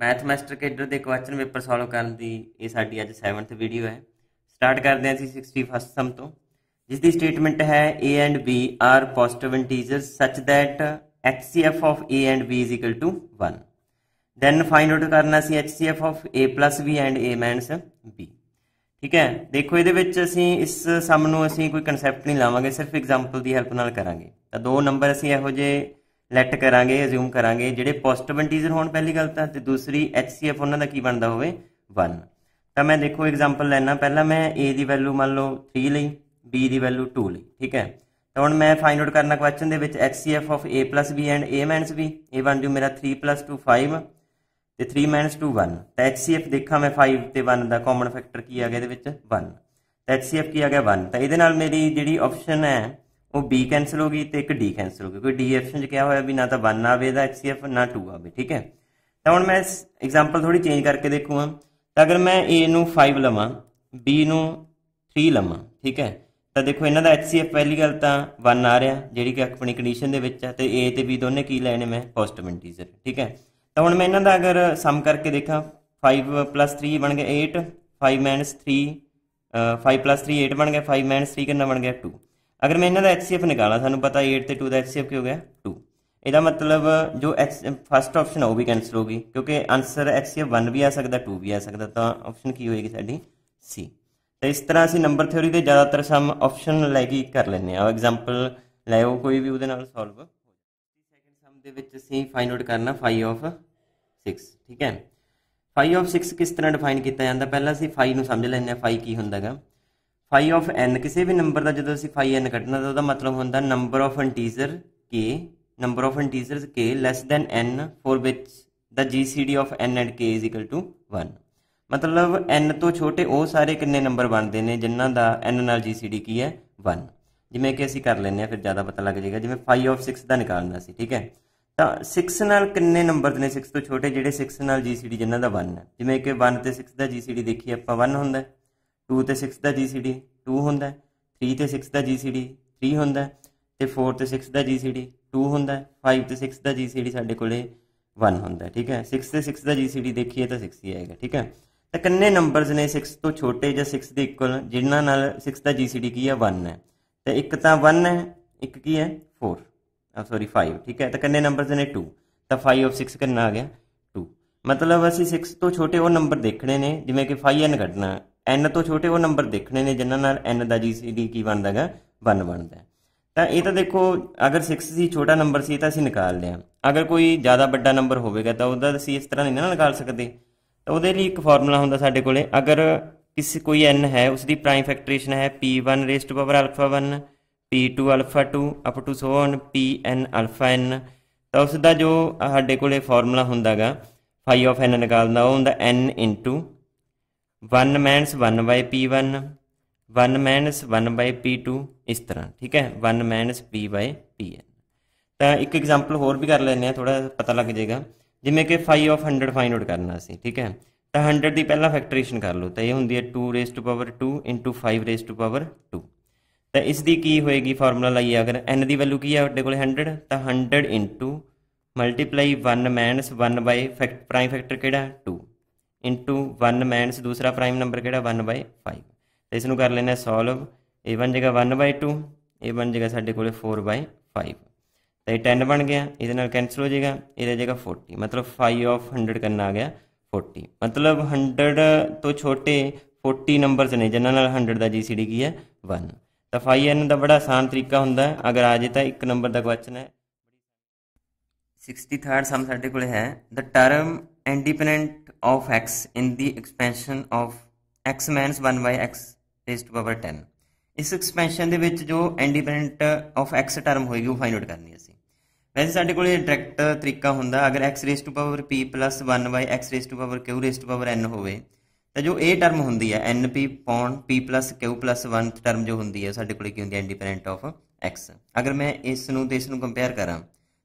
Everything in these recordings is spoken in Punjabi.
ਮੈਥ ਮਾਸਟਰ ਕੇਡਰ ਦੇ ਕੁਐਸਚਨ ਪੇਪਰ ਸੋਲਵ ਕਰਨ ਦੀ ਇਹ ਸਾਡੀ ਅੱਜ 7th ਵੀਡੀਓ ਹੈ ਸਟਾਰਟ ਕਰਦੇ ਹਾਂ ਅਸੀਂ 61st ਸਮ ਤੋਂ ਜਿਸ ਦੀ ਸਟੇਟਮੈਂਟ ਹੈ a and b are positive integers such that HCF of a and b is equal to 1 then find out ਕਰਨਾ ਸੀ HCF of a plus b and a minus b ਠੀਕ ਹੈ ਦੇਖੋ ਇਹਦੇ ਵਿੱਚ ਅਸੀਂ ਇਸ ਸਮ ਨੂੰ ਅਸੀਂ ਕੋਈ ਕਨਸੈਪਟ ਨਹੀਂ ਲਾਵਾਂਗੇ ਸਿਰਫ ਐਗਜ਼ਾਮਪਲ ਦੀ ਹੈਲਪ ਨਾਲ ਕਰਾਂਗੇ ਤਾਂ ਦੋ ਨੰਬਰ ਅਸੀਂ ਇਹੋ ਜੇ ਲੈਟ ਕਰਾਂਗੇ ਅਸਿਊਮ ਕਰਾਂਗੇ ਜਿਹੜੇ ਪੋਜ਼ਿਟਿਵ ਇੰਟੀਜ਼ਰ ਹੋਣ ਪਹਿਲੀ ਗੱਲ ਤਾਂ ਤੇ ਦੂਸਰੀ HCF ਉਹਨਾਂ ਦਾ ਕੀ ਬਣਦਾ ਹੋਵੇ 1 ਤਾਂ ਮੈਂ ਦੇਖੋ ਐਗਜ਼ਾਮਪਲ ਲੈਣਾ ਪਹਿਲਾਂ ਮੈਂ A ਦੀ ਵੈਲਿਊ ਮੰਨ ਲਓ 3 ਲਈ B ਦੀ ਵੈਲਿਊ 2 ਲਈ ਠੀਕ ਹੈ ਤਾਂ ਹੁਣ ਮੈਂ ਫਾਈਂਡ ਆਊਟ ਕਰਨਾ ਕੁਐਸਚਨ ਦੇ ਵਿੱਚ HCF of A B and A B A ਬਣ ਜੂ ਮੇਰਾ 3 2 5 ਤੇ 3 2 1 ਤਾਂ HCF ਦੇਖਾਂ ਮੈਂ 5 ਤੇ 1 ਦਾ ਕਾਮਨ ਫੈਕਟਰ ਕੀ ਆ ਗਿਆ ਇਹਦੇ ਵਿੱਚ 1 ਤਾਂ HCF ਕੀ ਆ ਗਿਆ 1 ਤਾਂ ਇਹਦੇ ਨਾਲ ਮੇਰੀ ਜਿਹੜੀ ਆਪਸ਼ਨ ਹੈ ਉਹ b ਕੈਨਸਲ ਹੋ ਗਈ ਤੇ ਇੱਕ d ਕੈਨਸਲ ਹੋ ਗਈ ਕੋਈ d ਆਪਸ਼ਨ 'ਚ ਕਿਹਾ ਹੋਇਆ ਵੀ ਨਾ ਤਾਂ 1 ਆਵੇ ਦਾ HCF ਨਾ 2 ਆਵੇ ਠੀਕ ਹੈ ਤਾਂ ਹੁਣ ਮੈਂ ਇਸ ਐਗਜ਼ਾਮਪਲ ਥੋੜੀ ਚੇਂਜ ਕਰਕੇ ਦੇਖੂਗਾ ਤਾਂ ਅਗਰ ਮੈਂ a ਨੂੰ 5 ਲਵਾਂ b ਨੂੰ 3 ਲਵਾਂ ਠੀਕ ਹੈ ਤਾਂ ਦੇਖੋ ਇਹਨਾਂ ਦਾ HCF ਪਹਿਲੀ ਗੱਲ ਤਾਂ 1 ਆ ਰਿਹਾ ਜਿਹੜੀ ਕਿ ਆਪਣੀ ਕੰਡੀਸ਼ਨ ਦੇ ਵਿੱਚ ਆ ਤੇ a ਤੇ b ਦੋਨੇ ਕੀ ਲੈਣੇ ਮੈਂ ਪੋਜ਼ਿਟਿਵ ਇੰਟੀਜ਼ਰ ਠੀਕ ਹੈ ਤਾਂ ਹੁਣ ਮੈਂ ਇਹਨਾਂ ਦਾ ਅਗਰ ਸਮ ਕਰਕੇ ਦੇਖਾਂ 5 3 ਬਣ ਗਿਆ 8 5 3 5 3 8 ਬਣ ਗਿਆ 5 3 ਕਿੰਨਾ ਬਣ ਗਿਆ 2 ਅਗਰ ਮੈਂ ਇਹਨਾਂ ਦਾ HCF ਨਿਕਾਲਾਂ ਸਾਨੂੰ ਪਤਾ 8 ਤੇ 2 ਦਾ HCF ਕੀ ਹੋ ਗਿਆ 2 ਇਹਦਾ ਮਤਲਬ ਜੋ ਫਸਟ ਆਪਸ਼ਨ ਉਹ ਵੀ ਕੈਨਸਲ ਹੋ ਗਈ ਕਿਉਂਕਿ ਆਨਸਰ HCF 1 ਵੀ ਆ ਸਕਦਾ 2 ਵੀ ਆ ਸਕਦਾ ਤਾਂ ਆਪਸ਼ਨ ਕੀ ਹੋਏਗੀ ਸਾਡੀ C ਤੇ ਇਸ ਤਰ੍ਹਾਂ ਅਸੀਂ ਨੰਬਰ ਥਿਉਰੀ ਦੇ ਜ਼ਿਆਦਾਤਰ ਸਮ ਆਪਸ਼ਨ ਲੈ ਕੇ ਕਰ ਲੈਂਦੇ ਆ ਐਗਜ਼ਾਮਪਲ ਲੈਓ ਕੋਈ ਵੀ ਉਹਦੇ ਨਾਲ ਸੋਲਵ ਹੋ ਜਾਵੇ ਸੈਕਿੰਡ ਸਮ ਦੇ ਵਿੱਚ ਅਸੀਂ ਫਾਈਂਡ ਆਊਟ ਕਰਨਾ 5 ਆਫ 6 ਠੀਕ ਹੈ 5 ਆਫ 6 ਕਿਸ ਤਰ੍ਹਾਂ ਡਿਫਾਈਨ ਕੀਤਾ ਜਾਂਦਾ ਪਹਿਲਾਂ ਅਸੀਂ 5 ਨੂੰ ਸਮਝ ਲੈਂਦੇ ਆ phi ਕੀ ਹੁੰਦਾਗਾ ਫਾਈ ਆਫ n ਕਿਸੇ ਵੀ ਨੰਬਰ ਦਾ ਜਦੋਂ ਅਸੀਂ ਫਾਈ n ਕੱਢਣਾ ਤਾਂ ਉਹਦਾ ਮਤਲਬ ਹੁੰਦਾ number of integers k number of integers k less than n for which the GCD of n and k 1 ਮਤਲਬ n ਤੋਂ ਛੋਟੇ ਉਹ ਸਾਰੇ ਕਿੰਨੇ ਨੰਬਰ ਬਣਦੇ ਨੇ ਜਿਨ੍ਹਾਂ ਦਾ n ਨਾਲ GCD ਕੀ ਹੈ 1 ਜਿਵੇਂ ਕਿ ਅਸੀਂ ਕਰ ਲੈਨੇ ਆ ਫਿਰ ਜ਼ਿਆਦਾ ਪਤਾ ਲੱਗ ਜਾਏਗਾ ਜਿਵੇਂ ਫਾਈ ਆਫ 6 ਦਾ ਨਿਕਾਲਣਾ ਸੀ ਠੀਕ ਹੈ ਤਾਂ 6 ਨਾਲ ਕਿੰਨੇ ਨੰਬਰ ਨੇ 6 ਤੋਂ ਛੋਟੇ ਜਿਹੜੇ 6 ਨਾਲ GCD ਜਿਨ੍ਹਾਂ ਦਾ 1 ਹੈ ਜਿਵੇਂ ਕਿ 1 ਤੇ 6 ਦਾ GCD ਦੇਖੀਏ ਆਪਾਂ 1 ਹੁੰਦਾ ਹੈ 2 ਤੇ 6 ਦਾ GCD 2 ਹੁੰਦਾ ਹੈ 3 ਤੇ 6 ਦਾ GCD 3 ਹੁੰਦਾ ਹੈ ਤੇ 4 ਤੇ 6 ਦਾ GCD 2 ਹੁੰਦਾ ਹੈ 5 ਤੇ 6 ਦਾ GCD ਸਾਡੇ ਕੋਲੇ 1 ਹੁੰਦਾ ਠੀਕ ਹੈ 6 ਤੇ 6 ਦਾ GCD ਦੇਖੀਏ ਤਾਂ 6 ਹੀ ਆਏਗਾ ਠੀਕ ਹੈ ਤਾਂ ਕਿੰਨੇ ਨੰਬਰਸ ਨੇ 6 ਤੋਂ ਛੋਟੇ ਜਾਂ 6 ਦੇ ਇਕੁਅਲ ਜਿਨ੍ਹਾਂ ਨਾਲ 6 ਦਾ GCD ਕੀ ਹੈ 1 ਹੈ ਤੇ ਇੱਕ ਤਾਂ 1 ਹੈ ਇੱਕ ਕੀ ਹੈ 4 ਆ ਸੌਰੀ 5 ਠੀਕ ਹੈ ਤਾਂ ਕਿੰਨੇ ਨੰਬਰਸ ਨੇ 2 ਤਾਂ 5 ਆਫ 6 ਕਿੰਨਾ ਆ ਗਿਆ 2 ਮਤਲਬ ਅਸੀਂ 6 ਤੋਂ ਛੋਟੇ ਉਹ ਨੰਬਰ ਦੇਖਣੇ ਨੇ ਜਿਵੇਂ ਕਿ 5n ਕੱਢਣਾ n ਤੋਂ ਛੋਟੇ ਉਹ ਨੰਬਰ ਦੇਖਣੇ ਨੇ ਜਿਨ੍ਹਾਂ ਨਾਲ n ਦਾ GCD ਕੀ ਬਣਦਾਗਾ 1 ਬਣਦਾ ਤਾਂ ਇਹ ਤਾਂ ਦੇਖੋ ਅਗਰ 6 ਸੀ ਛੋਟਾ ਨੰਬਰ ਸੀ ਤਾਂ ਅਸੀਂ ਨਿਕਾਲ ਲਿਆ ਅਗਰ ਕੋਈ ਜ਼ਿਆਦਾ ਵੱਡਾ ਨੰਬਰ ਹੋਵੇਗਾ ਤਾਂ ਉਹਦਾ ਅਸੀਂ ਇਸ ਤਰ੍ਹਾਂ ਨਹੀਂ ਨਾ ਨਿਕਾਲ ਸਕਦੇ ਤਾਂ ਉਹਦੇ ਲਈ ਇੱਕ ਫਾਰਮੂਲਾ ਹੁੰਦਾ ਸਾਡੇ ਕੋਲੇ ਅਗਰ ਕਿਸੇ ਕੋਈ n ਹੈ ਉਸ ਦੀ ਪ੍ਰਾਈਮ ਫੈਕਟਰੀਸ਼ਨ ਹੈ p1 raise to power alpha 1 p2 alpha 2 up to so on pn alpha n ਤਾਂ ਉਸ ਦਾ ਜੋ ਸਾਡੇ ਕੋਲੇ ਫਾਰਮੂਲਾ ਹੁੰਦਾਗਾ ਫਾਈ ਆਫ n ਨਿਕਾਲਦਾ ਉਹ ਹੁੰਦਾ n 1 minus one by 1 one one minus one by P two इस तरह ठीक है ਤਾਂ ਇੱਕ ਐਗਜ਼ਾਮਪਲ ਹੋਰ ਵੀ ਕਰ ਲੈਂਦੇ ਆ ਥੋੜਾ ਪਤਾ ਲੱਗ ਜਾਏਗਾ ਜਿਵੇਂ ਕਿ 5 ਆਫ 100 ਫਾਈਂਡ ਆਊਟ ਕਰਨਾ ਸੀ ਠੀਕ ਹੈ ਤਾਂ 100 ਦੀ ਪਹਿਲਾਂ ਫੈਕਟਰੀਸ਼ਨ ਕਰ ਲਓ ਤਾਂ ਇਹ ਹੁੰਦੀ ਹੈ 2 raise to power 2 into 5 raise to power 2 ਤਾਂ ਇਸ ਦੀ ਕੀ ਹੋਏਗੀ ਫਾਰਮੂਲਾ ਲਈਏ ਅਗਰ n ਦੀ ਵੈਲਿਊ ਕੀ ਹੈ ਤੁਹਾਡੇ ਕੋਲ 100 ਤਾਂ 100 into multiply 1 minus 1 by prime factor ਕਿਹੜਾ 2 ਇੰਟੂ 1 ਮੈਨਸ ਦੂਸਰਾ ਪ੍ਰਾਈਮ ਨੰਬਰ ਕਿਹੜਾ 1/5 ਤੇ ਇਸ ਨੂੰ ਕਰ ਲੈਣਾ ਸੋਲਵ ਇਹ ਬਣ ਜਾਏਗਾ 1/2 ਇਹ ਬਣ ਜਾਏਗਾ ਸਾਡੇ ਕੋਲੇ 4/5 ਤਾਂ ਇਹ 10 ਬਣ ਗਿਆ ਇਹਦੇ ਨਾਲ ਕੈਨਸਲ ਹੋ ਜਾਏਗਾ ਇਹ ਰਹਿ ਜਾਏਗਾ 40 ਮਤਲਬ 5 ਆਫ 100 ਕਰਨਾ ਆ ਗਿਆ 40 ਮਤਲਬ 100 ਤੋਂ ਛੋਟੇ 40 ਨੰਬਰਸ ਨੇ ਜਿਨ੍ਹਾਂ ਨਾਲ 100 ਦਾ GCD ਕੀ ਹੈ 1 ਤਾਂ 5n ਦਾ ਬੜਾ ਆਸਾਨ ਤਰੀਕਾ ਹੁੰਦਾ ਹੈ ਅਗਰ ਆ ਜੇ ਤਾਂ ਇੱਕ ਨੰਬਰ ਦਾ ਕੁਐਸਚਨ ਹੈ 63rd ਸਮ ਸਾਡੇ ਕੋਲੇ ਹੈ the term independent of x in the expansion of x minus 1/x by raised to power 10 ਇਸ ਐਕਸਪੈਂਸ਼ਨ ਦੇ ਵਿੱਚ ਜੋ ਇੰਡੀਪੈਂਡੈਂਟ ਆਫ x ਟਰਮ ਹੋਏਗੀ ਉਹ ਫਾਈਂਡ ਆਊਟ ਕਰਨੀ ਹੈ ਅਸੀਂ ਵੈਸੇ ਸਾਡੇ ਕੋਲ ਇਹ ਡਾਇਰੈਕਟ ਤਰੀਕਾ ਹੁੰਦਾ ਅਗਰ x raised to power p 1/x raise to power q raise to power n ਹੋਵੇ ਤਾਂ ਜੋ ਇਹ ਟਰਮ ਹੁੰਦੀ ਹੈ np ਪੌਣ p q 1 ਟਰਮ ਜੋ ਹੁੰਦੀ ਹੈ ਸਾਡੇ ਕੋਲ ਕੀ ਹੁੰਦੀ ਹੈ ਇੰਡੀਪੈਂਡੈਂਟ ਆਫ x ਅਗਰ ਮੈਂ ਇਸ ਨੂੰ ਤੇ ਇਸ ਨੂੰ ਕੰਪੇਅਰ ਕਰਾਂ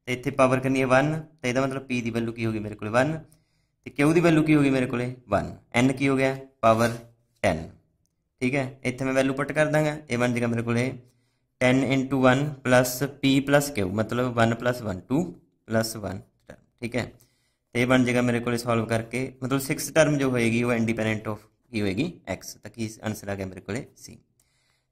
ਤੇ ਇੱਥੇ ਪਾਵਰ ਕਰਨੀ ਹੈ 1 ਤਾਂ ਇਹਦਾ ਮਤਲਬ p ਦੀ ਵੈਲਿਊ ਕੀ ਹੋਗੀ ਮੇਰੇ ਕੋਲ 1 तो क्यों की वैल्यू की होगी मेरे को वन एन की हो गया पावर टेन ठीक है इतने मैं वैल्यू पुट कर दाँगा ए बन जाएगा मेरे को ten into one plus P plus Q मतलब one plus one two plus one term ठीक है तो यह बन जाएगा मेरे को सॉल्व करके मतलब सिक्स टर्म जो होएगी वो इंडिपेंडेंट ऑफ की होएगी एक्स तक ही आंसर आ गया मेरे को सी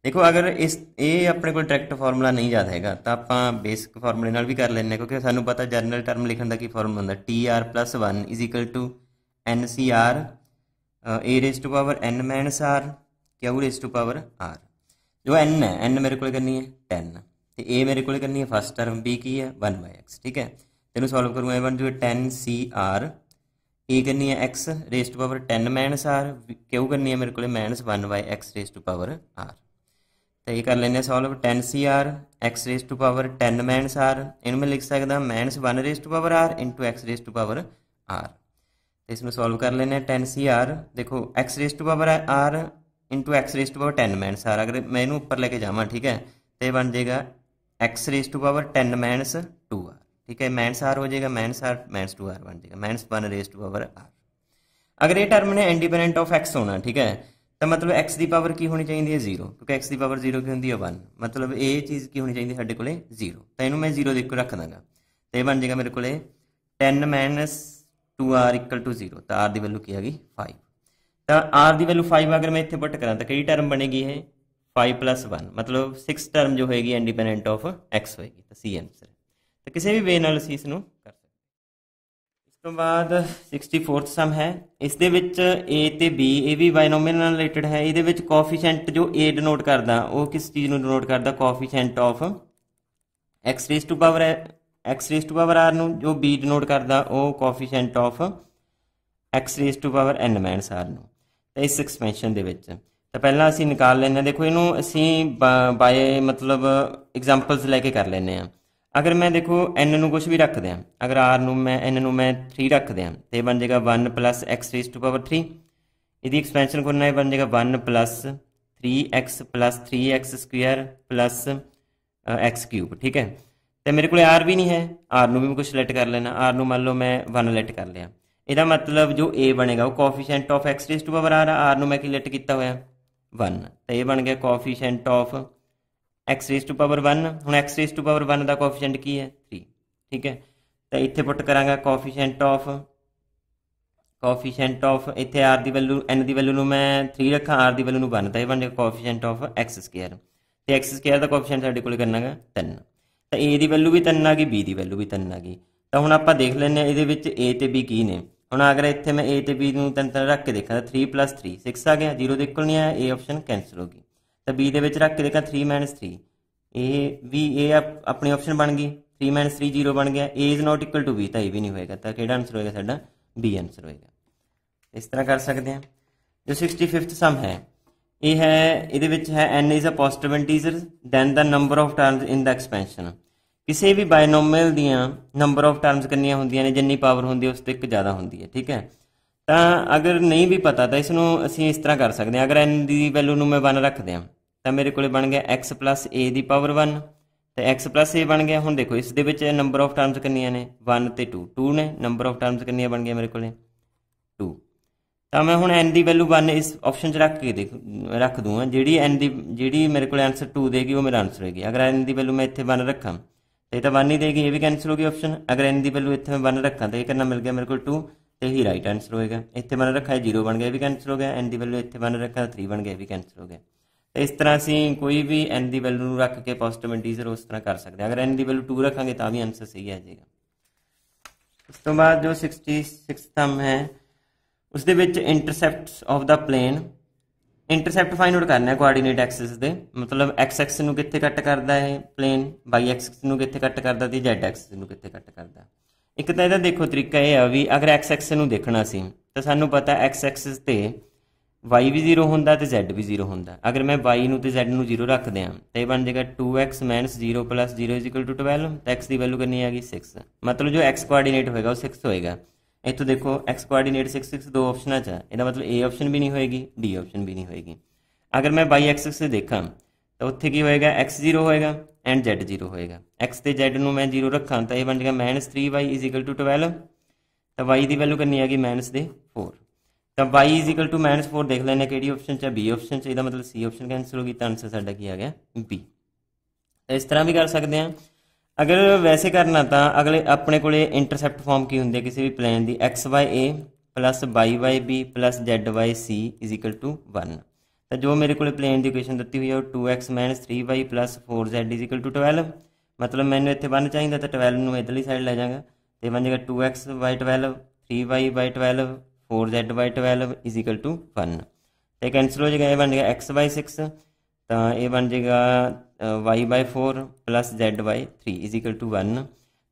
ਦੇਖੋ ਅਗਰ ਇਸ ਇਹ ਆਪਣੇ ਕੋਲ ਡਾਇਰੈਕਟ ਫਾਰਮੂਲਾ ਨਹੀਂ ਯਾਦ ਹੈਗਾ ਤਾਂ ਆਪਾਂ ਬੇਸਿਕ ਫਾਰਮੂਲੇ ਨਾਲ ਵੀ ਕਰ ਲੈਂਦੇ ਹਾਂ ਕਿਉਂਕਿ ਸਾਨੂੰ ਪਤਾ ਜਨਰਲ ਟਰਮ ਲਿਖਣ ਦਾ ਕੀ ਫਾਰਮੂਲਾ ਹੁੰਦਾ TR 1 NCR a raised to power n minus r q raised to power r जो n है n मेरे को करनी है 10 ਤੇ a ਮੇਰੇ ਕੋਲ ਕਰਨੀ ਹੈ ਫਸਟ ਟਰਮ b ਕੀ ਹੈ 1/x ਠੀਕ ਹੈ ਤੈਨੂੰ ਸੋਲਵ ਕਰੂੰਗਾ ਇਹ ਬਣ ਜੂਗਾ 10cr a ਕਰਨੀ ਹੈ x raised to power 10 minus r q ਕਰਨੀ ਹੈ ਮੇਰੇ ਕੋਲੇ minus 1/x raised to power r ਤਾਂ ਇਹ ਕਰ ਲੈਨੇ solve 10 cr x raise to power 10 minus r ਇਹਨੂੰ ਮੈਂ ਲਿਖ ਸਕਦਾ minus 1 raise to power r x raise to power r ਤੇ ਇਸ ਨੂੰ ਸੋਲਵ ਕਰ ਲੈਨੇ ਆ 10 cr ਦੇਖੋ x raise to power r x raise to power 10 minus r ਅਗਰ ਮੈਂ ਇਹਨੂੰ ਉੱਪਰ ਲੈ ਕੇ ਜਾਵਾਂ ਠੀਕ ਹੈ ਤੇ ਬਣ ਜਾਏਗਾ x raise to power 10 minus 2r ਠੀਕ ਹੈ ਮੈਨਸ r ਹੋ ਜਾਏਗਾ ਮੈਨਸ r ਮੈਨਸ 2r ਬਣ ਜਾਏਗਾ minus 1 raise to power r ਅਗਰ ਇਹ ਟਰਮ ਨੇ ਇੰਡੀਪੈਂਡੈਂਟ ਆਫ x ਹੋਣਾ ਠੀਕ ਹੈ ਤਾਂ ਮਤਲਬ x ਦੀ ਪਾਵਰ ਕੀ ਹੋਣੀ ਚਾਹੀਦੀ ਹੈ 0 ਕਿਉਂਕਿ x ਦੀ ਪਾਵਰ 0 ਕੀ ਹੁੰਦੀ ਹੈ 1 ਮਤਲਬ ਇਹ ਚੀਜ਼ ਕੀ ਹੋਣੀ ਚਾਹੀਦੀ ਸਾਡੇ ਕੋਲੇ 0 ਤਾਂ ਇਹਨੂੰ ਮੈਂ 0 ਦੇ ਇੱਕ ਰੱਖ ਦਾਂਗਾ ਤੇ ਇਹ ਬਣ ਜਾਏਗਾ ਮੇਰੇ ਕੋਲੇ 10 2r 0 ਤਾਂ r ਦੀ ਵੈਲਿਊ ਕੀ ਆ ਗਈ 5 ਤਾਂ r ਦੀ ਵੈਲਿਊ 5 ਅਗਰ ਮੈਂ ਇੱਥੇ ਪੁੱਟ ਕਰਾਂ ਤਾਂ ਕਿਹੜੀ ਟਰਮ ਬਣੇਗੀ ਇਹ 5 1 ਮਤਲਬ 6 ਟਰਮ ਜੋ ਹੋਏਗੀ ਇੰਡੀਪੈਂਡੈਂਟ ਆਫ x ਹੋਏਗੀ ਤਾਂ c ਆਨਸਰ ਤਾਂ ਕਿਸੇ ਵੀ ਵੇ ਨਾਲ ਅਸੀਂ ਇਸ ਨੂੰ ਤੋਂ ਬਾਅਦ 64th ਸਮ ਹੈ ਇਸ ਦੇ ਵਿੱਚ a ਤੇ b ਇਹ ਵੀ ਬਾਇਨੋਮੀਅਲ ਨਾਲ ਰਿਲੇਟਡ ਹੈ ਇਹਦੇ ਵਿੱਚ ਕੋਫੀਸ਼ੀਐਂਟ ਜੋ a ਡਿਨੋਟ ਕਰਦਾ ਉਹ ਕਿਸ ਚੀਜ਼ ਨੂੰ ਡਿਨੋਟ ਕਰਦਾ coefficient of x raise to power x raise to power r ਨੂੰ ਜੋ b ਡਿਨੋਟ ਕਰਦਾ ਉਹ coefficient of x raise to power n minus r ਨੂੰ ਤਾਂ ਇਸ ਐਕਸਪੈਂਸ਼ਨ ਦੇ ਵਿੱਚ ਤਾਂ ਪਹਿਲਾਂ ਅਸੀਂ ਨਿਕਾਲ ਲੈਣਾ ਦੇਖੋ ਇਹਨੂੰ ਅਸੀਂ ਬਾਏ ਮਤਲਬ ਐਗਜ਼ਾਮਪਲਸ ਲੈ ਕੇ ਕਰ ਲੈਨੇ ਆ ਅਗਰ ਮੈਂ ਦੇਖੋ n ਨੂੰ ਕੁਝ ਵੀ ਰੱਖ ਦਿਆਂ ਅਗਰ r ਨੂੰ ਮੈਂ n ਨੂੰ ਮੈਂ 3 ਰੱਖ ਦਿਆਂ ਤੇ ਬਣ ਜਾਏਗਾ 1 x ਰੇਸ ਟੂ ਪਾਵਰ 3 ਇਹਦੀ ਐਕਸਪੈਂਸ਼ਨ ਕਰਨਾ ਹੈ ਬਣ ਜਾਏਗਾ 1 3x 3x2 x3 ਠੀਕ ਹੈ ਤੇ ਮੇਰੇ ਕੋਲੇ r ਵੀ ਨਹੀਂ ਹੈ r ਨੂੰ ਵੀ ਮੈਂ ਕੁਝ ਸਿਲੈਕਟ ਕਰ ਲੈਣਾ r ਨੂੰ ਮੰਨ ਲਓ ਮੈਂ 1 ਲੈਟ ਕਰ ਲਿਆ ਇਹਦਾ ਮਤਲਬ ਜੋ a ਬਣੇਗਾ ਉਹ coefficient of x raise to power r r ਨੂੰ ਮੈਂ ਕੀ ਲੈਟ ਕੀਤਾ ਹੋਇਆ 1 ਤੇ ਇਹ ਬਣ ਗਿਆ coefficient of x raise to power 1 ਹੁਣ x ਰੇਸ ਟੂ ਪਾਵਰ 1 ਦਾ ਕੋਫੀਸ਼ੀਐਂਟ ਕੀ ਹੈ 3 ਠੀਕ ਹੈ ਤਾਂ ਇੱਥੇ ਪੁੱਟ ਕਰਾਂਗਾ ਕੋਫੀਸ਼ੀਐਂਟ ਆਫ ਕੋਫੀਸ਼ੀਐਂਟ ਆਫ ਇੱਥੇ r ਦੀ ਵੈਲਿਊ n ਦੀ ਵੈਲਿਊ ਨੂੰ ਮੈਂ 3 ਰੱਖਾਂ r ਦੀ ਵੈਲਿਊ ਨੂੰ 1 ਤਾਂ ਇਹ ਬਣ ਜਾਏ ਕੋਫੀਸ਼ੀਐਂਟ ਆਫ x2 ਤੇ x2 ਦਾ ਕੋਫੀਸ਼ੀਐਂਟ ਸਾਡੇ ਕੋਲ ਕਰਨਾਗਾ 3 ਤਾਂ a ਦੀ ਵੈਲਿਊ ਵੀ 3 ਆ ਗਈ b ਦੀ ਵੈਲਿਊ ਵੀ 3 ਆ ਗਈ ਤਾਂ ਹੁਣ ਆਪਾਂ ਦੇਖ ਲੈਂਦੇ ਆ ਇਹਦੇ ਵਿੱਚ a ਤੇ b ਕੀ ਨੇ ਹੁਣ ਅਗਰ ਇੱਥੇ ਮੈਂ a ਤੇ b ਨੂੰ ਤਿੰਨ ਤਿੰਨ ਰੱਖ ਕੇ ਦੇਖਾਂ ਤਾਂ 3 3 6 ਆ ਗਿਆ 0 ਦੇ ਕੋਲ ਨਹੀਂ ਆਇਆ a ਆਪਸ਼ਨ ਕੈਨਸਲ ਹੋ ਗਈ ਤਾਂ b ਦੇ ਵਿੱਚ ਰੱਖ ਕੇ ਦੇਖਾਂ 3 3 ਇਹ ਵੀ ਇਹ ਆਪਣੀ ਆਪਸ਼ਨ ਬਣ ਗਈ 3 3 0 ਬਣ ਗਿਆ a is not equal to b ਤਾਂ ਇਹ ਵੀ ਨਹੀਂ ਹੋਏਗਾ ਤਾਂ ਕਿਹੜਾ ਆਨਸਰ ਹੋਏਗਾ ਸਾਡਾ b ਆਨਸਰ ਹੋਏਗਾ ਇਸ ਤਰ੍ਹਾਂ ਕਰ ਸਕਦੇ ਹਾਂ ਜੋ 65th ਸਮ ਹੈ ਇਹ ਹੈ ਇਹਦੇ ਵਿੱਚ ਹੈ n is a positive integer then the number of terms in the expansion ਕਿਸੇ ਵੀ ਬਾਇਨੋਮੀਅਲ ਦੀਆਂ ਨੰਬਰ ਆਫ ਟਰਮਸ ਕਿੰਨੀਆਂ ਹੁੰਦੀਆਂ ਨੇ ਜਿੰਨੀ ਪਾਵਰ ਹੁੰਦੀ ਹੈ ਉਸ ਤੋਂ ਇੱਕ ਜ਼ਿਆਦਾ ਹੁੰਦੀ ਹੈ ਠੀਕ ਹੈ ਤਾਂ ਅਗਰ ਨਹੀਂ ਵੀ ਪਤਾ ਤਾਂ ਇਸ ਨੂੰ ਅਸੀਂ ਇਸ ਤਰ੍ਹਾਂ ਕਰ ਸਕਦੇ ਹਾਂ ਅਗਰ n ਦੀ ਵੈਲਿਊ ਨੂੰ ਮੈਂ 1 ਰੱਖਦੇ ਹਾਂ ਤਾਂ ਮੇਰੇ ਕੋਲੇ ਬਣ ਗਿਆ x a ਦੀ ਪਾਵਰ 1 ਤੇ x a ਬਣ ਗਿਆ ਹੁਣ ਦੇਖੋ ਇਸ ਦੇ ਵਿੱਚ ਨੰਬਰ ਆਫ ਟਰਮਸ ਕਿੰਨੀਆਂ ਨੇ 1 ਤੇ 2 2 ਨੇ ਨੰਬਰ ਆਫ ਟਰਮਸ ਕਿੰਨੀਆਂ ਬਣ ਗਿਆ ਮੇਰੇ ਕੋਲੇ 2 ਤਾਂ ਮੈਂ ਹੁਣ n ਦੀ ਵੈਲਿਊ 1 ਇਸ ਆਪਸ਼ਨ 'ਚ ਰੱਖ ਕੇ ਦੇਖ ਰੱਖ ਦੂੰਗਾ ਜਿਹੜੀ n ਦੀ ਜਿਹੜੀ ਮੇਰੇ ਕੋਲ ਆਨਸਰ 2 ਦੇਗੀ ਉਹ ਮੇਰਾ ਆਨਸਰ ਹੋਏਗੀ ਅਗਰ n ਦੀ ਵੈਲਿਊ ਮੈਂ ਇੱਥੇ 1 ਰੱਖਾਂ ਤੇ ਤਾਂ 1 ਹੀ ਦੇਗੀ ਇਹ ਵੀ ਕੈਨਸਲ ਹੋ ਗਈ ਆਪਸ਼ਨ ਅਗਰ n ਦੀ ਵੈਲਿਊ ਇੱਥੇ ਮੈਂ 1 ਰੱਖਾਂ ਤਾਂ ਇਹ ਕਿੰਨਾ ਮਿਲ ਗਿਆ ਮੇਰੇ ਕੋਲ 2 ਤੇ ਹੀ ਰਾਈਟ ਆਨਸਰ ਹੋਏਗਾ ਇੱਥੇ ਮਨ ਰੱਖਿਆ 0 ਬਣ ਗਿਆ ਵੀ ਕੈਨਸਲ ਹੋ ਗਿਆ n ਦੀ ਵੈਲਿਊ ਇੱਥੇ ਮਨ ਰੱਖਿਆ 3 ਬਣ ਗਿਆ ਵੀ ਕੈਨਸਲ ਹੋ ਗਿਆ ਤੇ ਇਸ ਤਰ੍ਹਾਂ ਅਸੀਂ ਕੋਈ ਵੀ n ਦੀ ਵੈਲਿਊ ਨੂੰ ਰੱਖ ਕੇ ਪੋਜ਼ਿਟਿਵ ਇੰਟੀਜ਼ਰ ਉਸ ਤਰ੍ਹਾਂ ਕਰ ਸਕਦੇ ਹਾਂ ਅਗਰ n ਦੀ ਵੈਲਿਊ 2 ਰੱਖਾਂਗੇ ਤਾਂ ਵੀ ਆਨਸਰ ਸਹੀ ਆ ਜਾਏਗਾ ਉਸ ਤੋਂ ਬਾਅਦ ਜੋ 66 ਥੰਮ ਹੈ ਉਸ ਦੇ ਵਿੱਚ intercepts of the plane intercept find out ਕਰਨਾ ਹੈ ਕੋਆਰਡੀਨੇਟ ਐਕਸਿਸ ਦੇ ਮਤਲਬ x ਐਕਸਿਸ ਨੂੰ ਕਿੱਥੇ ਕੱਟ ਕਰਦਾ ਹੈ ਪਲੇਨ y ਐਕਸਿਸ ਨੂੰ ਕਿੱਥੇ ਕੱਟ ਕਰਦਾ ਤੇ z ਐਕਸਿਸ ਨੂੰ ਕਿੱਥੇ ਕੱਟ ਕਰਦਾ ਇੱਕ ਤਾਂ ਇਹਦਾ ਦੇਖੋ ਤਰੀਕਾ ਇਹ ਆ ਵੀ ਅਗਰ x ਐਕਸਿਸ ਨੂੰ ਦੇਖਣਾ ਸੀ ਤਾਂ ਸਾਨੂੰ ਪਤਾ x ਐਕਸਿਸ ਤੇ y ਵੀ 0 ਹੁੰਦਾ ਤੇ z ਵੀ 0 ਹੁੰਦਾ ਅਗਰ ਮੈਂ y ਨੂੰ ਤੇ z ਨੂੰ 0 ਰੱਖ ਦਿਆਂ ਤਾਂ ਇਹ ਬਣ ਜਾਏਗਾ 2x 0 0 12 ਤਾਂ x ਦੀ ਵੈਲਿਊ ਕਿੰਨੀ ਆ ਗਈ 6 ਮਤਲਬ ਜੋ x ਕੋਆਰਡੀਨੇਟ ਹੋਏਗਾ ਉਹ 6 ਹੋਏਗਾ ਇੱਥੋਂ ਦੇਖੋ x ਕੋਆਰਡੀਨੇਟ 6 6 ਦੋ ਆਪਸ਼ਨਾਂ 'ਚ ਆ ਇਹਦਾ ਮਤਲਬ a ਆਪਸ਼ਨ ਵੀ ਨਹੀਂ ਹੋਏਗੀ d ਆਪਸ਼ਨ ਵੀ ਨਹੀਂ ਹੋਏਗੀ ਅਗਰ ਮੈਂ y ਐਕਸਿਸ ਤੇ ਦੇਖਾਂ ਤਾਂ ਉੱਥੇ ਕੀ ਹੋਏਗਾ x 0 ਹੋਏਗਾ ਐਂਡ z 0 ਹੋਏਗਾ x ਤੇ z ਨੂੰ ਮੈਂ 0 ਰੱਖਾਂ ਤਾਂ ਇਹ ਬਣ ਜਾਏਗਾ -3y 12 ਤਾਂ y ਦੀ ਵੈਲਿਊ ਕਰਨੀ ਆ ਗਈ ਦੇ 4 ਤਾਂ y -4 ਦੇਖ ਲੈਣੇ ਕਿਹੜੀ ਆਪਸ਼ਨ ਚ ਹੈ b ਆਪਸ਼ਨ ਚ ਇਹਦਾ ਮਤਲਬ c ਆਪਸ਼ਨ ਕੈਨਸਲ ਹੋ ਗਈ ਤਾਂ ਆਨਸਰ ਸਾਡਾ ਕੀ ਆ ਗਿਆ b ਇਸ ਤਰ੍ਹਾਂ ਵੀ ਕਰ ਸਕਦੇ ਆ ਅਗਰ ਵੈਸੇ ਕਰਨਾ ਤਾਂ ਅਗਲੇ ਆਪਣੇ ਕੋਲੇ ਇੰਟਰਸੈਪਟ ਫਾਰਮ ਕੀ ਹੁੰਦੀ ਹੈ ਕਿਸੇ ਵੀ ਪਲੇਨ ਦੀ xya y b zy c 1 ਤਾਂ ਜੋ ਮੇਰੇ ਕੋਲੇ ਪਲੇਨ ਦੀ ਇਕੁਏਸ਼ਨ ਦਿੱਤੀ ਹੋਈ ਹੈ ਉਹ 2x 3y 4z 12 ਮਤਲਬ ਮੈਨੂੰ ਇੱਥੇ 1 ਚਾਹੀਦਾ ਤਾਂ 12 ਨੂੰ ਇਧਰਲੀ ਸਾਈਡ ਲੈ ਜਾਗਾ ਤੇ ਬਣ ਜਾਏਗਾ 2x 12 3y 12 4z 12 1 ਤੇ ਕੈਨਸਲ ਹੋ ਜਾਏਗਾ ਇਹ ਬਣ ਜਾਏਗਾ x 6 ਤਾਂ ਇਹ ਬਣ ਜਾਏਗਾ y 4 z 3 1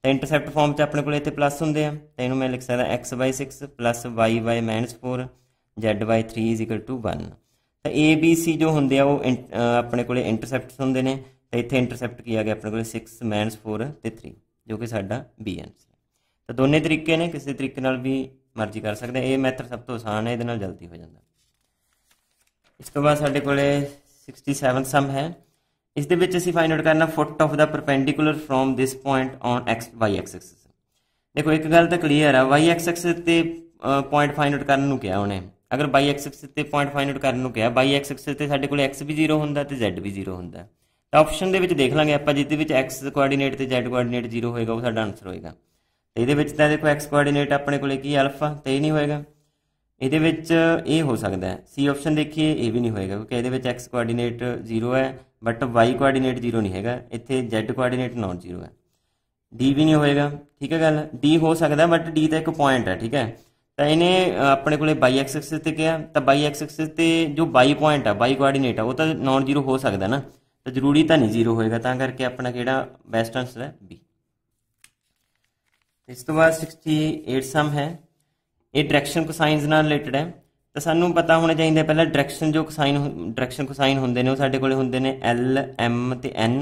ਤਾਂ ਇੰਟਰਸੈਪਟ ਫਾਰਮ 'ਚ ਆਪਣੇ ਕੋਲ ਇੱਥੇ ਪਲੱਸ ਹੁੰਦੇ ਆ ਤਾਂ ਇਹਨੂੰ ਮੈਂ ਲਿਖ ਸਕਦਾ x 6 y 4 z 3 1 A B C ਜੋ ਹੁੰਦੇ ਆ ਉਹ ਆਪਣੇ ਕੋਲੇ ਇੰਟਰਸੈਪਟਸ ਹੁੰਦੇ ਨੇ ਤਾਂ ਇੱਥੇ ਇੰਟਰਸੈਪਟ ਕੀਤਾ ਗਿਆ ਆਪਣੇ ਕੋਲੇ 6 ਮੈਨਸ 4 ਤੇ 3 ਜੋ ਕਿ ਸਾਡਾ ਬੀ ਐਂਡ ਸੀ ਤਾਂ ਦੋਨੇ ਤਰੀਕੇ ਨੇ ਕਿਸੇ ਤਰੀਕੇ ਨਾਲ ਵੀ ਮਰਜ਼ੀ ਕਰ ਸਕਦੇ ਇਹ ਮੈਥਡ ਸਭ ਤੋਂ ਆਸਾਨ ਹੈ ਇਹਦੇ ਨਾਲ ਜਲਦੀ ਹੋ ਜਾਂਦਾ ਇਸ ਤੋਂ ਬਾਅਦ ਸਾਡੇ ਕੋਲੇ 67 ਸਮ ਹੈ ਇਸ ਦੇ ਵਿੱਚ ਅਸੀਂ ਫਾਈਂਡ ਆਊਟ ਕਰਨਾ foot of the perpendicular from this point on X Y axis ਦੇਖੋ ਇੱਕ ਗੱਲ ਤਾਂ ਕਲੀਅਰ ਆ ਵਾਈ ਐਕਸਿਸ ਤੇ ਪੁਆਇੰਟ ਫਾਈਂਡ ਆਊਟ ਕਰਨ ਨੂੰ ਕਿਹਾ ਉਹਨੇ ਅਗਰ y ਐਕਸਿਸ ਤੇ ਪੁਆਇੰਟ ਫਾਈਂਡ ਆਊਟ ਕਰਨ ਨੂੰ ਕਿਹਾ y ਐਕਸਿਸ ਤੇ ਸਾਡੇ ਕੋਲ x ਵੀ 0 ਹੁੰਦਾ ਤੇ z ਵੀ 0 ਹੁੰਦਾ ਤਾਂ ਆਪਸ਼ਨ ਦੇ ਵਿੱਚ ਦੇਖ ਲਾਂਗੇ ਆਪਾਂ ਜਿੱਦੇ ਵਿੱਚ x ਕੋਆਰਡੀਨੇਟ ਤੇ z ਕੋਆਰਡੀਨੇਟ 0 ਹੋਏਗਾ ਉਹ ਸਾਡਾ ਆਨਸਰ ਹੋਏਗਾ ਤੇ ਇਹਦੇ ਵਿੱਚ ਤਾਂ ਦੇਖੋ x ਕੋਆਰਡੀਨੇਟ ਆਪਣੇ ਕੋਲੇ ਕੀ α ਤੇ ਇਹ ਨਹੀਂ ਹੋਏਗਾ ਇਹਦੇ ਵਿੱਚ ਇਹ ਹੋ ਸਕਦਾ ਹੈ ਆਪਸ਼ਨ ਦੇਖੀਏ ਇਹ ਵੀ ਨਹੀਂ ਹੋਏਗਾ ਕਿਉਂਕਿ ਇਹਦੇ ਵਿੱਚ x ਕੋਆਰਡੀਨੇਟ 0 ਹੈ ਬਟ y ਕੋਆਰਡੀਨੇਟ 0 ਨਹੀਂ ਹੈਗਾ ਇੱਥੇ z ਕੋਆਰਡੀਨੇਟ ਨਾਨ 0 ਹੈ d ਵੀ ਨਹੀਂ ਹੋਏਗਾ ਠੀਕ ਹੈ ਗੱਲ d ਹੋ ਸਕਦਾ ਬਟ d ਤਾਂ ਇੱਕ ਪੁਆਇੰਟ ਹੈ ਠੀਕ ਹੈ ਤਾਂ ਇਹਨੇ ਆਪਣੇ ਕੋਲੇ y ਐਕਸਿਸ ਤੇ ਕਿਹਾ ਤਾਂ y ਐਕਸਿਸ ਤੇ ਜੋ y ਪੁਆਇੰਟ ਆ y ਕੋਆਰਡੀਨੇਟ ਆ ਉਹ ਤਾਂ ਨਾਨ ਜ਼ੀਰੋ ਹੋ ਸਕਦਾ ਨਾ ਤਾਂ ਜ਼ਰੂਰੀ ਤਾਂ ਨਹੀਂ ਜ਼ੀਰੋ ਹੋਏਗਾ ਤਾਂ ਕਰਕੇ ਆਪਣਾ ਕਿਹੜਾ ਬੈਸਟ ਆਨਸਰ ਹੈ b ਇਸ ਤੋਂ ਬਾਅਦ 68 ਸਮ ਹੈ ਇਹ ਡਾਇਰੈਕਸ਼ਨ ਕੋਸਾਈਨਸ ਨਾਲ ਰਿਲੇਟਡ ਹੈ ਤਾਂ ਸਾਨੂੰ ਪਤਾ ਹੋਣਾ ਚਾਹੀਦਾ ਪਹਿਲਾਂ ਡਾਇਰੈਕਸ਼ਨ ਜੋ ਕੋਸਾਈਨ ਡਾਇਰੈਕਸ਼ਨ ਕੋਸਾਈਨ ਹੁੰਦੇ ਨੇ ਉਹ ਸਾਡੇ ਕੋਲੇ ਹੁੰਦੇ ਨੇ L M ਤੇ N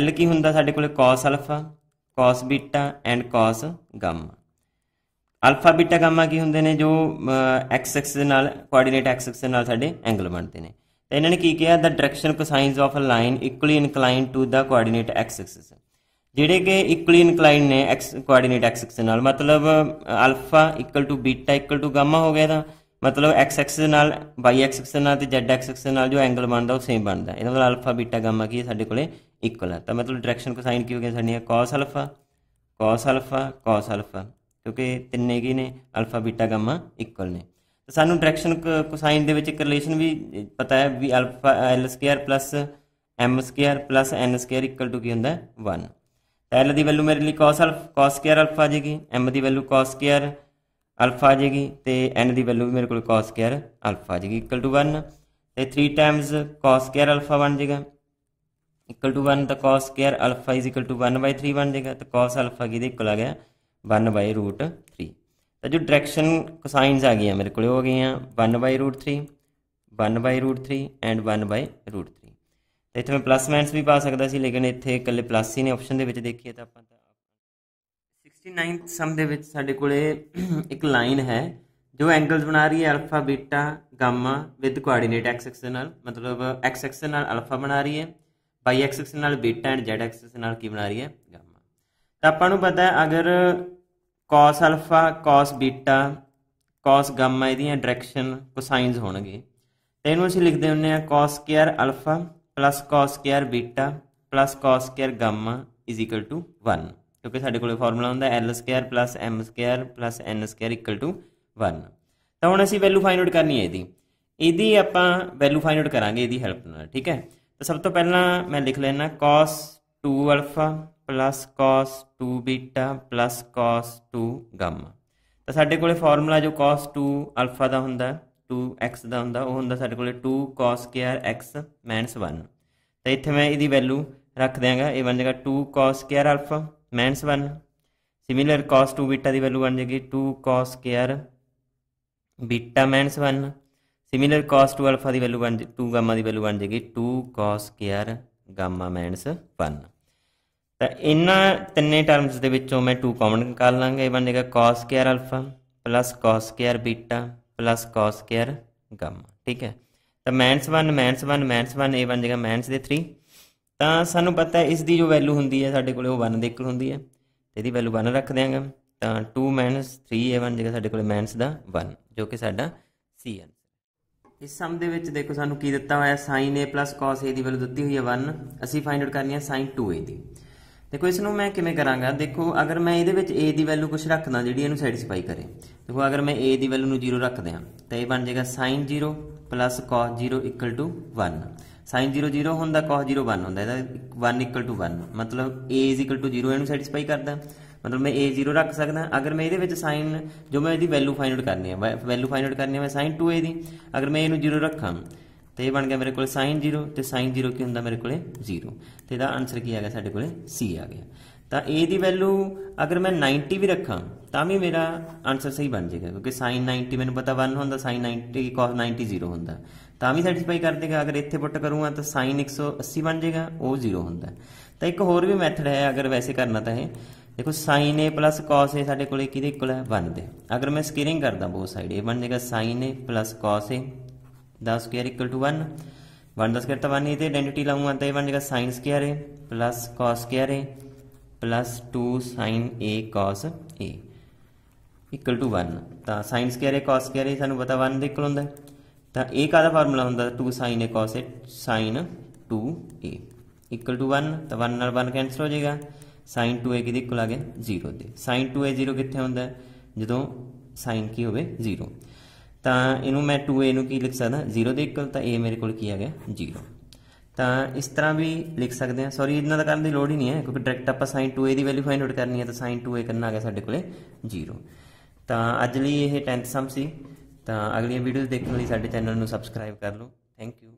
L ਕੀ ਹੁੰਦਾ ਸਾਡੇ ਕੋਲੇ cos α cos β and cos γ alpha beta gamma ਕੀ ਹੁੰਦੇ ਨੇ ਜੋ ਐਕਸ ਐਕਸ ਦੇ ਨਾਲ ਕੋਆਰਡੀਨੇਟ ਐਕਸ ਐਕਸ ਦੇ ਨਾਲ ਸਾਡੇ ਐਂਗਲ ਬਣਦੇ ਨੇ ਤਾਂ ਇਹਨਾਂ ਨੇ ਕੀ ਕਿਹਾ the direction cosines of a line equally inclined to the coordinate X axis ਜਿਹੜੇ ਕਿ ਇਕੁਅਲੀ ਇਨਕਲਾਈਨ ਨੇ ਐਕਸ ਕੋਆਰਡੀਨੇਟ ਐਕਸ ਐਕਸਿਸ ਨਾਲ ਮਤਲਬ alpha equal to beta equal to gamma ਹੋ ਗਿਆ ਤਾਂ ਮਤਲਬ ਐਕਸ ਐਕਸਿਸ ਨਾਲ y ਐਕਸਿਸ ਨਾਲ ਤੇ z ਐਕਸਿਸ ਨਾਲ ਜੋ ਐਂਗਲ ਬਣਦਾ ਉਹ ਸੇਮ ਬਣਦਾ ਇਹਦਾ ਮਤਲਬ ਅਲਫਾ ਬੀਟਾ ਗਾਮਾ ਕੀ ਸਾਡੇ ਕੋਲੇ ਇਕੁਅਲ ਹੈ ਤਾਂ ਮਤਲਬ ਡਾਇਰੈਕਸ਼ਨ ਕੋਸਾਈਨ ਕੀ ਹੋ ਗਿਆ ਸਾਡੀਆਂ cos alpha cos alpha cos alpha ਕਿਉਂਕਿ ਤਿੰਨੇ ਕੀ ਨੇ ਅਲਫਾ ਬੀਟਾ ਗਾਮਾ ਇਕੁਅਲ ਨੇ ਤਾਂ ਸਾਨੂੰ ਡਾਇਰੈਕਸ਼ਨ ਕੋਸਾਈਨ ਦੇ ਵਿੱਚ ਇੱਕ ਰਿਲੇਸ਼ਨ ਵੀ ਪਤਾ ਹੈ ਵੀ alpha L square plus M square plus N square equal to ਕੀ ਹੁੰਦਾ ਹੈ 1 ਤਾਂ l ਦੀ ਵੈਲਿਊ ਮੇਰੇ ਲਈ cos alpha cos square alpha ਆ ਜਾਏਗੀ ਐਮ ਦੀ ਵੈਲਿਊ ਕੋਸ ਸਕੁਅਰ ਅਲਫਾ ਆ ਜਾਏਗੀ ਤੇ ਐਨ ਦੀ ਵੈਲਿਊ ਵੀ ਮੇਰੇ ਕੋਲ ਕੋਸ ਸਕੁਅਰ ਅਲਫਾ ਆ ਜਾਏਗੀ ਇਕੁਅਲ ਟੂ 1 ਤੇ 3 ਟਾਈਮਸ ਕੋਸ ਸਕੁਅਰ ਅਲਫਾ ਬਣ ਜਾਏਗਾ ਇਕੁਅਲ ਟੂ 1 ਤਾਂ cos square alpha is equal to 1 3 ਬਣ ਜਾਏਗਾ ਤਾਂ ਕੋਸ ਅਲਫਾ ਕੀ ਦੇ ਇਕੁਅਲ ਆ ਗਿਆ 1 √3 ਰੂਟ 3 ਤਾਂ ਜੋ ਡਾਇਰੈਕਸ਼ਨ ਕੋਸਾਈਨਸ ਆ ਗਈਆਂ ਮੇਰੇ ਕੋਲੇ ਹੋ ਗਈਆਂ 1 √3 3 1 √3 3 ਐਂਡ 1 √3 ਰੂਟ 3 ਇੱਥੇ ਮੈਂ ਪਲੱਸ ਮਾਈਨਸ ਵੀ ਪਾ ਸਕਦਾ ਸੀ ਲੇਕਿਨ ਇੱਥੇ ਇਕੱਲੇ ਪਲੱਸ ਹੀ ਨੇ ਆਪਸ਼ਨ ਦੇ ਵਿੱਚ ਦੇਖੀਏ ਤਾਂ ਆਪਾਂ 69th ਸਮ ਦੇ ਵਿੱਚ ਸਾਡੇ ਕੋਲੇ ਇੱਕ ਲਾਈਨ ਹੈ ਜੋ ਐਂਗਲਸ ਬਣਾ ਰਹੀ ਹੈ alpha beta gamma with coordinate x axis ਨਾਲ ਮਤਲਬ x ਐਕਸਿਸ ਨਾਲ ਅਲਫਾ ਬਣਾ ਰਹੀ ਹੈ y ਐਕਸਿਸ ਨਾਲ ਬੀਟਾ ਐਂਡ z ਐਕਸਿਸ ਨਾਲ ਕੀ ਬਣਾ ਰਹੀ ਹੈ ਗਾਮਾ ਤਾਂ ਆਪਾਂ ਨੂੰ ਪਤਾ ਹੈ ਅਗਰ cos alpha cos beta cos gamma ਇਹਦੀਆਂ ਡਾਇਰੈਕਸ਼ਨ ਕੋਸਾਈਨਸ ਹੋਣਗੇ ਤੇ ਇਹਨੂੰ ਅਸੀਂ ਲਿਖਦੇ ਹੁੰਨੇ ਆ cos² α ਅਲਫਾ β cos² ਬੀਟਾ ਗਾਮਾ 1 ਕਿਉਂਕਿ ਸਾਡੇ ਕੋਲੇ ਫਾਰਮੂਲਾ ਹੁੰਦਾ l² m² n² 1 ਤਾਂ ਹੁਣ ਅਸੀਂ ਵੈਲਿਊ ਫਾਈਂਡ ਆਊਟ ਕਰਨੀ ਹੈ ਇਹਦੀ ਇਹਦੀ ਆਪਾਂ ਵੈਲਿਊ ਫਾਈਂਡ ਆਊਟ ਕਰਾਂਗੇ ਇਹਦੀ ਹੈਲਪ ਨਾਲ ਠੀਕ ਹੈ ਤਾਂ ਸਭ ਤੋਂ ਪਹਿਲਾਂ ਮੈਂ ਲਿਖ ਲੈਣਾ cos 2 plus cos 2 beta plus cos 2 gamma ਤਾਂ ਸਾਡੇ ਕੋਲੇ ਫਾਰਮੂਲਾ ਜੋ cos 2 ਅਲਫਾ ਦਾ ਹੁੰਦਾ 2x ਦਾ ਹੁੰਦਾ ਉਹ ਹੁੰਦਾ ਸਾਡੇ ਕੋਲੇ 2 cos kr x 1 ਤਾਂ ਇੱਥੇ ਮੈਂ ਇਹਦੀ ਵੈਲਿਊ ਰੱਖ ਦਿਆਂਗਾ ਇਹ ਬਣ ਜਾਏਗਾ 2 cos kr alpha 1 similar cos 2 beta ਦੀ ਵੈਲਿਊ ਬਣ ਜਾਏਗੀ 2 cos kr beta 1 similar cos 2 alpha ਦੀ ਵੈਲਿਊ ਬਣ 2 ਗਾਮਾ ਦੀ ਵੈਲਿਊ ਬਣ ਜਾਏਗੀ 2 cos kr ਗਾਮਾ 1 ਤਾਂ ਇਹਨਾਂ ਤਿੰਨੇ ਟਰਮਸ ਦੇ ਵਿੱਚੋਂ ਮੈਂ 2 ਕਾਮਨ ਕਰ ਲਾਂਗਾ ਇਹ ਬਣੇਗਾ cos² α cos² β cos² γ ਠੀਕ ਹੈ ਤਾਂ -1 -1 -1 ਇਹ ਬਣ ਜਾਏਗਾ ਮੈਂਸ ਦੇ 3 ਤਾਂ ਸਾਨੂੰ ਪਤਾ ਹੈ ਇਸ ਦੀ ਜੋ ਵੈਲਿਊ ਹੁੰਦੀ ਹੈ ਸਾਡੇ ਕੋਲੇ ਉਹ 1 ਦੇ ਇਕੁਅਲ ਹੁੰਦੀ ਹੈ ਤੇ ਇਹਦੀ ਵੈਲਿਊ 1 ਰੱਖ ਦਿਆਂਗੇ ਤਾਂ 2 3 ਇਹ ਬਣ ਜਾਏਗਾ ਸਾਡੇ ਕੋਲੇ ਮੈਂਸ ਦਾ 1 ਜੋ ਕਿ ਸਾਡਾ ਸੀ ਆਨਸਰ ਇਸ ਸਮ ਦੇ ਵਿੱਚ ਦੇਖੋ ਸਾਨੂੰ ਕੀ ਦਿੱਤਾ ਹੋਇਆ sin a cos a ਦੀ ਵੈਲਿਊ ਦਿੱਤੀ ਹੋਈ ਹੈ 1 ਅਸੀਂ ਫਾਈਂਡ ਆਊਟ ਕਰਨੀ ਹੈ sin 2a ਦੀ ਦੇਖੋ ਇਸ ਨੂੰ ਮੈਂ ਕਿਵੇਂ ਕਰਾਂਗਾ ਦੇਖੋ ਅਗਰ ਮੈਂ ਇਹਦੇ ਵਿੱਚ a ਦੀ ਵੈਲਿਊ ਕੁਝ ਰੱਖਦਾ ਜਿਹੜੀ ਇਹਨੂੰ ਸੈਟੀਸਫਾਈ ਕਰੇ ਦੇਖੋ ਅਗਰ ਮੈਂ a ਦੀ ਵੈਲਿਊ ਨੂੰ 0 ਰੱਖਦੇ ਹਾਂ ਤਾਂ ਇਹ ਬਣ ਜਾਏਗਾ sin 0 cos 0 1 sin 0 0 ਹੁੰਦਾ cos 0 1 ਹੁੰਦਾ ਇਹਦਾ 1 1 ਮਤਲਬ a 0 ਇਹਨੂੰ ਸੈਟੀਸਫਾਈ ਕਰਦਾ ਮਤਲਬ ਮੈਂ a 0 ਰੱਖ ਸਕਦਾ ਅਗਰ ਮੈਂ ਇਹਦੇ ਵਿੱਚ sin ਜੋ ਮੈਂ ਇਹਦੀ ਵੈਲਿਊ ਫਾਈਂਡ ਆਊਟ ਕਰਨੀ ਹੈ ਵੈਲਿਊ ਫਾਈਂਡ ਆਊਟ ਕਰਨੀ ਹੈ ਮੈਂ sin 2a ਦੀ ਅਗਰ ਮੈਂ ਇਹਨੂੰ 0 ਰੱਖਾਂ ਤੇ ਇਹ ਬਣ ਗਿਆ ਮੇਰੇ ਕੋਲ sin 0 ਤੇ sin 0 ਕੀ ਹੁੰਦਾ ਮੇਰੇ ਕੋਲੇ 0 ਤੇ ਇਹਦਾ ਆਨਸਰ ਕੀ ਆ ਗਿਆ ਸਾਡੇ ਕੋਲੇ C ਆ ਗਿਆ ਤਾਂ A ਦੀ ਵੈਲਿਊ ਅਗਰ ਮੈਂ 90 ਵੀ ਰੱਖਾਂ ਤਾਂ ਵੀ ਮੇਰਾ ਆਨਸਰ ਸਹੀ ਬਣ ਜਾਏਗਾ ਕਿਉਂਕਿ sin 90 ਮੈਨੂੰ ਪਤਾ 1 ਹੁੰਦਾ sin 90 cos 90 0 ਹੁੰਦਾ ਤਾਂ ਵੀ ਸੈਟੀਸਫਾਈ ਕਰ ਦੇਗਾ ਅਗਰ ਇੱਥੇ ਪੁੱਟ ਕਰੂੰਗਾ ਤਾਂ sin 180 ਬਣ ਜਾਏਗਾ ਉਹ 0 ਹੁੰਦਾ ਤਾਂ ਇੱਕ ਹੋਰ ਵੀ ਮੈਥਡ ਹੈ ਅਗਰ ਵੈਸੇ ਕਰਨਾ ਤਾਂ ਇਹ ਦੇਖੋ sin a cos a ਸਾਡੇ ਕੋਲੇ ਕਿਹਦੇ ਇਕੁਅਲ ਹੈ 1 ਦੇ ਅਗਰ ਮੈਂ ਸਕੇਰਿੰਗ ਕਰਦਾ ਬੋਥ ਸਾਈਡ ਇਹ ਬਣ ਜਾਏਗਾ sin a cos a the square equal to one one का स्क्वायर तो वन ही थे आइडेंटिटी लाऊंगा तो ये बन जाएगा sine square A plus cos square A plus two sine A cos A equal to 1 ਤਾਂ sin square A cos square A ਸਾਨੂੰ ਪਤਾ 1 ਦੇ ਇਕੁਅਲ ਹੁੰਦਾ ਤਾਂ ਇਹ ਕਾਹਦਾ ਫਾਰਮੂਲਾ ਹੁੰਦਾ 2 sin A cos A sin 2a equal to 1 ਤਾਂ 1 ਨਾਲ 1 ਕੈਨਸਲ ਹੋ ਜਾਏਗਾ sin 2a ਕਿਹਦੇ ਇਕੁਅਲ ਆ ਗਿਆ 0 ਦੇ sin 2a 0 ਕਿੱਥੇ ਹੁੰਦਾ ਜਦੋਂ sin ਕੀ ਹੋਵੇ 0 ਤਾਂ ਇਹਨੂੰ ਮੈਂ 2a ਨੂੰ ਕੀ ਲਿਖ ਸਕਦਾ 0 ਦੇ ਇਕੁਅਲ ਤਾਂ a ਮੇਰੇ ਕੋਲ ਕੀ ਆ ਗਿਆ 0 ਤਾਂ ਇਸ ਤਰ੍ਹਾਂ ਵੀ ਲਿਖ ਸਕਦੇ ਹਾਂ ਸੌਰੀ ਇਹਨਾਂ ਦਾ ਕਰਨ ਦੀ ਲੋੜ ਹੀ ਨਹੀਂ ਹੈ ਕਿਉਂਕਿ ਡਾਇਰੈਕਟ ਆਪਾਂ sin 2a ਦੀ ਵੈਲਿਊ ਫਾਈਂਡ ਆਊਟ ਕਰਨੀ ਹੈ ਤਾਂ sin 2a ਕਰਨਾ ਆ ਗਿਆ ਸਾਡੇ ਕੋਲੇ 0 ਤਾਂ ਅੱਜ ਲਈ ਇਹ 10th ਸਮ ਸੀ ਤਾਂ ਅਗਲੀਆਂ ਵੀਡੀਓਜ਼ ਦੇਖਣ ਲਈ ਸਾਡੇ ਚੈਨਲ ਨੂੰ ਸਬਸਕ੍ਰਾਈਬ ਕਰ ਲਓ ਥੈਂਕ ਯੂ